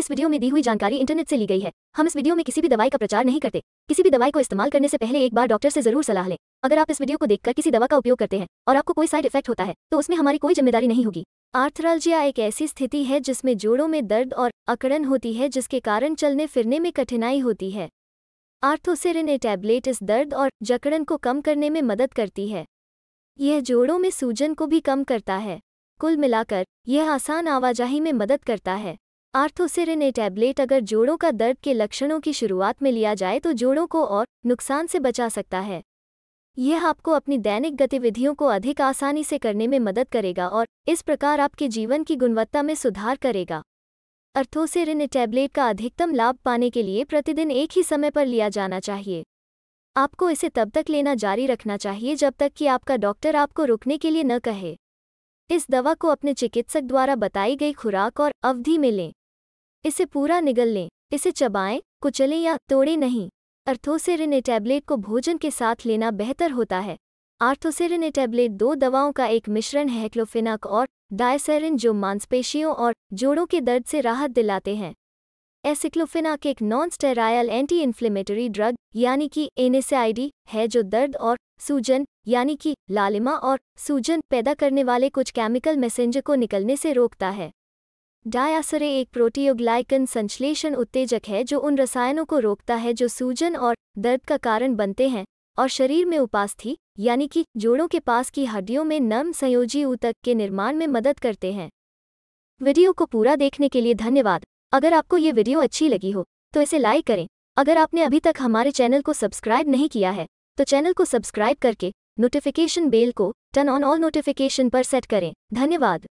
इस वीडियो में दी हुई जानकारी इंटरनेट से ली गई है हम इस वीडियो में किसी भी दवाई का प्रचार नहीं करते किसी भी दवाई को इस्तेमाल करने से पहले एक बार डॉक्टर से जरूर सलाह लें अगर आप इस वीडियो को देखकर किसी दवा का उपयोग करते हैं और आपको कोई साइड इफेक्ट होता है तो उसमें हमारी कोई जिम्मेदारी नहीं होगी आर्थरलजिया एक ऐसी स्थिति है जिसमें जोड़ों में दर्द और अकड़न होती है जिसके कारण चलने फिरने में कठिनाई होती है आर्थोसिरिन ए टैबलेट इस दर्द और जकड़न को कम करने में मदद करती है यह जोड़ों में सूजन को भी कम करता है कुल मिलाकर यह आसान आवाजाही में मदद करता है आर्थोसिरिन ए टैबलेट अगर जोड़ों का दर्द के लक्षणों की शुरुआत में लिया जाए तो जोड़ों को और नुकसान से बचा सकता है यह आपको अपनी दैनिक गतिविधियों को अधिक आसानी से करने में मदद करेगा और इस प्रकार आपके जीवन की गुणवत्ता में सुधार करेगा अर्थोसिरिन टैबलेट का अधिकतम लाभ पाने के लिए प्रतिदिन एक ही समय पर लिया जाना चाहिए आपको इसे तब तक लेना जारी रखना चाहिए जब तक कि आपका डॉक्टर आपको रुकने के लिए न कहे इस दवा को अपने चिकित्सक द्वारा बताई गई खुराक और अवधि में लें इसे पूरा निगल लें इसे चबाएं कुचलें या तोड़ें नहीं अर्थोसेरिने टैबलेट को भोजन के साथ लेना बेहतर होता है आर्थोसेरिने टैबलेट दो दवाओं का एक मिश्रण है क्लोफिनाक और डायसेरिन जो मांसपेशियों और जोड़ों के दर्द से राहत दिलाते हैं एसिक्लोफिनाक एक non steroidal anti inflammatory drug यानी कि एनेसाइडी है जो दर्द और सूजन यानी कि लालिमा और सूजन पैदा करने वाले कुछ केमिकल मैसेंजर को निकलने से रोकता है डायासरे एक प्रोटीयोग्लाइकन संश्लेषण उत्तेजक है जो उन रसायनों को रोकता है जो सूजन और दर्द का कारण बनते हैं और शरीर में उपास्थि यानी कि जोड़ों के पास की हड्डियों में नम संयोजी ऊतक के निर्माण में मदद करते हैं वीडियो को पूरा देखने के लिए धन्यवाद अगर आपको ये वीडियो अच्छी लगी हो तो इसे लाइक करें अगर आपने अभी तक हमारे चैनल को सब्सक्राइब नहीं किया है तो चैनल को सब्सक्राइब करके नोटिफिकेशन बेल को टर्न ऑन ऑल नोटिफिकेशन पर सेट करें धन्यवाद